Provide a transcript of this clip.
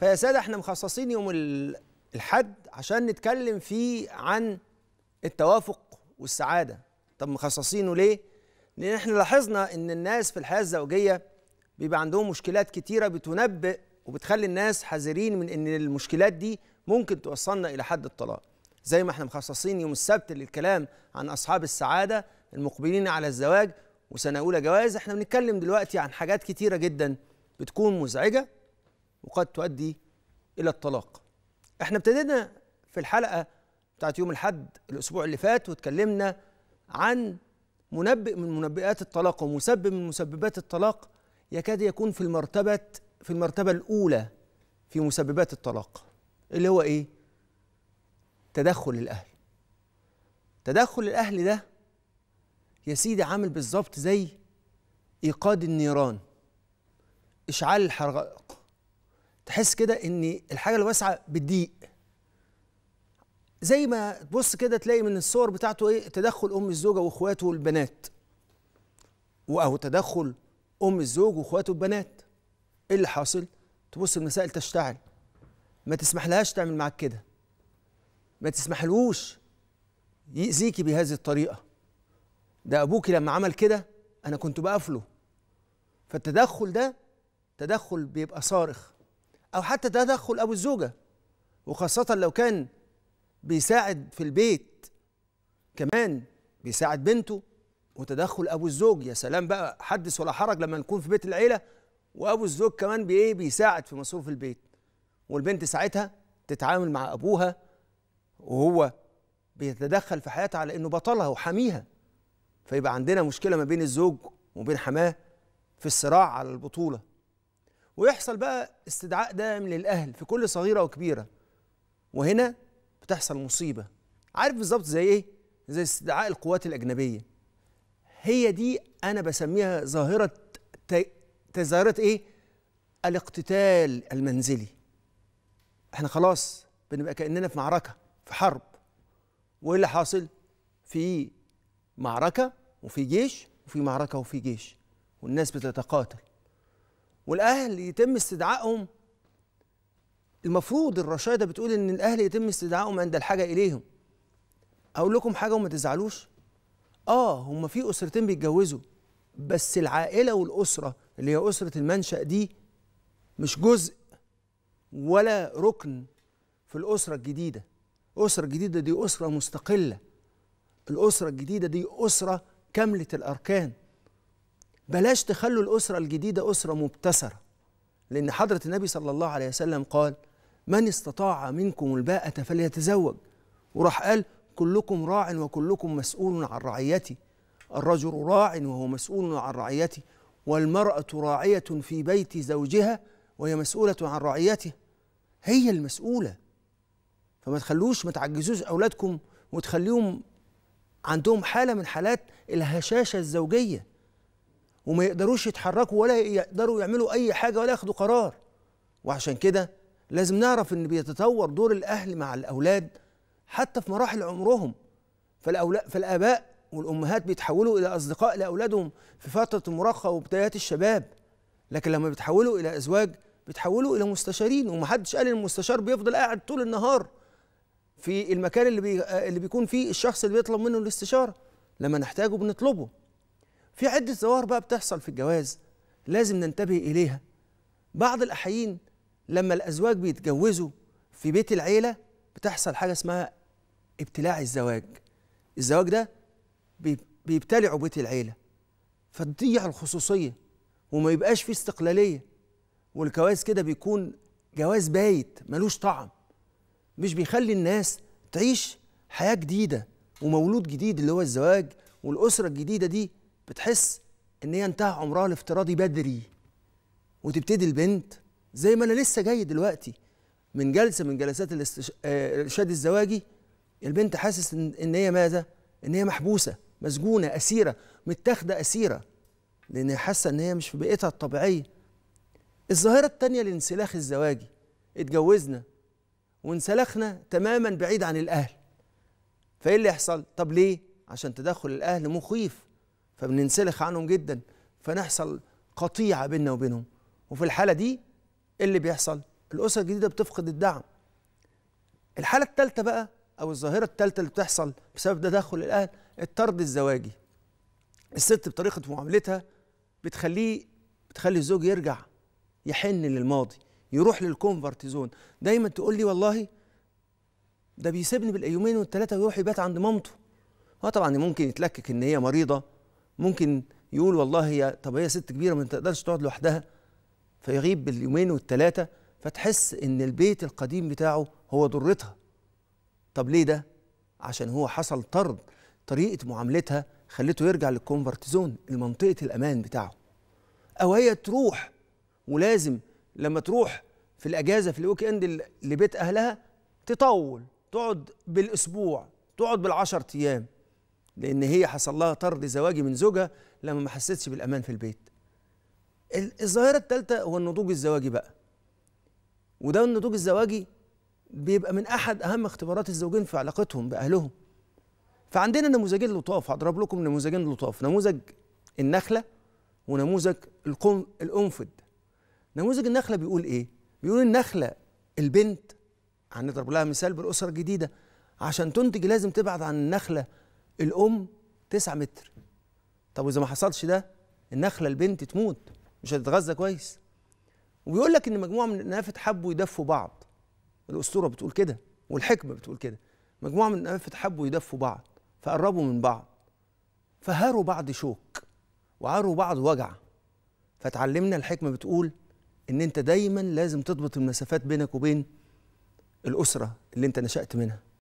فيا ساده احنا مخصصين يوم الحد عشان نتكلم فيه عن التوافق والسعاده طب مخصصينه ليه لان احنا لاحظنا ان الناس في الحياه الزوجيه بيبقى عندهم مشكلات كتيره بتنبئ وبتخلي الناس حذرين من ان المشكلات دي ممكن توصلنا الى حد الطلاق زي ما احنا مخصصين يوم السبت للكلام عن اصحاب السعاده المقبلين على الزواج وسنه اولى جواز احنا بنتكلم دلوقتي عن حاجات كتيره جدا بتكون مزعجه وقد تؤدي إلى الطلاق احنا ابتدينا في الحلقة بتاعت يوم الحد الأسبوع اللي فات واتكلمنا عن منبئ من منبئات الطلاق ومسبب من مسببات الطلاق يكاد يكون في المرتبة في المرتبة الأولى في مسببات الطلاق اللي هو إيه؟ تدخل الأهل تدخل الأهل ده يا سيدي عامل بالظبط زي إيقاد النيران إشعال الحرائق تحس كده ان الحاجه الواسعه بتضيق زي ما تبص كده تلاقي من الصور بتاعته ايه تدخل ام الزوجه واخواته والبنات او تدخل ام الزوج واخواته البنات ايه اللي حاصل تبص المسائل تشتعل ما تسمحلهاش تعمل معاك كده ما تسمحلوش يأذيكي بهذه الطريقة ده أبوكي لما عمل كده أنا كنت بقفله فالتدخل ده تدخل بيبقى صارخ أو حتى تدخل أبو الزوجة وخاصة لو كان بيساعد في البيت كمان بيساعد بنته وتدخل أبو الزوج يا سلام بقى حدث ولا حرج لما نكون في بيت العيلة وأبو الزوج كمان بإيه بيساعد في مصروف البيت والبنت ساعتها تتعامل مع أبوها وهو بيتدخل في حياتها على إنه بطلها وحميها فيبقى عندنا مشكلة ما بين الزوج وبين حماه في الصراع على البطولة ويحصل بقى استدعاء دائم للأهل في كل صغيرة وكبيرة وهنا بتحصل مصيبة عارف بالظبط زي إيه؟ زي استدعاء القوات الأجنبية هي دي أنا بسميها ظاهرة تظاهره ظاهرة إيه؟ الاقتتال المنزلي احنا خلاص بنبقى كأننا في معركة في حرب وإيه اللي حاصل؟ في معركة وفي جيش وفي معركة وفي جيش والناس بتتقاتل والاهل يتم استدعائهم المفروض الرشايدة بتقول ان الاهل يتم استدعائهم عند الحاجه اليهم اقول لكم حاجه وما تزعلوش اه هما في اسرتين بيتجوزوا بس العائله والاسره اللي هي اسره المنشا دي مش جزء ولا ركن في الاسره الجديده الاسره الجديده دي اسره مستقله الاسره الجديده دي اسره كامله الاركان بلاش تخلوا الأسرة الجديدة أسرة مبتسرة لأن حضرة النبي صلى الله عليه وسلم قال من استطاع منكم الباءة فليتزوج وراح قال كلكم راع وكلكم مسؤول عن رعيتي الرجل راع وهو مسؤول عن رعيته والمرأة راعية في بيت زوجها وهي مسؤولة عن رعيتها هي المسؤولة فما تخلوش ما تعجزوش أولادكم وتخليهم عندهم حالة من حالات الهشاشة الزوجية وما يقدروش يتحركوا ولا يقدروا يعملوا اي حاجه ولا ياخدوا قرار وعشان كده لازم نعرف ان بيتطور دور الاهل مع الاولاد حتى في مراحل عمرهم فالأولا فالاباء والامهات بيتحولوا الى اصدقاء لاولادهم في فتره المراهقه وبدايات الشباب لكن لما بيتحولوا الى ازواج بيتحولوا الى مستشارين ومحدش قال ان المستشار بيفضل قاعد طول النهار في المكان اللي بي... اللي بيكون فيه الشخص اللي بيطلب منه الاستشاره لما نحتاجه بنطلبه في عدة ظواهر بقى بتحصل في الجواز لازم ننتبه إليها بعض الأحيين لما الأزواج بيتجوزوا في بيت العيلة بتحصل حاجة اسمها ابتلاع الزواج الزواج ده بيبتلعوا بيت العيلة فتضيع الخصوصية وما يبقاش فيه استقلالية والجواز كده بيكون جواز بايت ملوش طعم مش بيخلي الناس تعيش حياة جديدة ومولود جديد اللي هو الزواج والأسرة الجديدة دي بتحس ان هي انتهى عمرها الافتراضي بدري وتبتدي البنت زي ما انا لسه جاي دلوقتي من جلسه من جلسات الارشاد آه، الزواجي البنت حاسس ان هي ماذا؟ ان هي محبوسه مسجونه اسيره متاخده اسيره لان هي حاسه ان هي مش في بيئتها الطبيعيه الظاهره الثانيه الانسلاخ الزواجي اتجوزنا وانسلخنا تماما بعيد عن الاهل فايه اللي يحصل طب ليه عشان تدخل الاهل مخيف فبننسلخ عنهم جدا فنحصل قطيعه بيننا وبينهم وفي الحاله دي إيه اللي بيحصل الأسرة الجديده بتفقد الدعم الحاله الثالثه بقى او الظاهره الثالثه اللي بتحصل بسبب تدخل الاهل الطرد الزواجي الست بطريقه معاملتها بتخليه بتخلي الزوج يرجع يحن للماضي يروح للكونفرت زون دايما تقول لي والله ده بيسيبني بالايومين والثلاثه ويروح يبات عند مامته هو آه طبعا ممكن يتلكك ان هي مريضه ممكن يقول والله هي طب هي ست كبيره ما تقدرش تقعد لوحدها فيغيب باليومين والثلاثه فتحس ان البيت القديم بتاعه هو ضرتها طب ليه ده عشان هو حصل طرد طريقه معاملتها خلته يرجع للكومفورت زون لمنطقه الامان بتاعه او هي تروح ولازم لما تروح في الاجازه في الويك اند لبيت اهلها تطول تقعد بالاسبوع تقعد بالعشر ايام لأن هي حصل لها طرد زواجي من زوجها لما ما حستش بالأمان في البيت الظاهرة الثالثة هو النضوج الزواجي بقى وده النضوج الزواجي بيبقى من أحد أهم اختبارات الزوجين في علاقتهم بأهلهم فعندنا نموذجين لطاف هضرب لكم نموذجين لطاف نموذج النخلة ونموذج القم الانفد نموذج النخلة بيقول إيه؟ بيقول النخلة البنت هنضرب لها مثال بالأسرة الجديدة عشان تنتج لازم تبعد عن النخلة الام 9 متر طب واذا ما حصلش ده النخله البنت تموت مش هتتغذى كويس وبيقول لك ان مجموعه من النافت حبوا يدفوا بعض الاسطوره بتقول كده والحكمه بتقول كده مجموعه من النافت حبوا يدفوا بعض فقربوا من بعض فهاروا بعض شوك وعاروا بعض وجع فتعلمنا الحكمه بتقول ان انت دايما لازم تضبط المسافات بينك وبين الاسره اللي انت نشات منها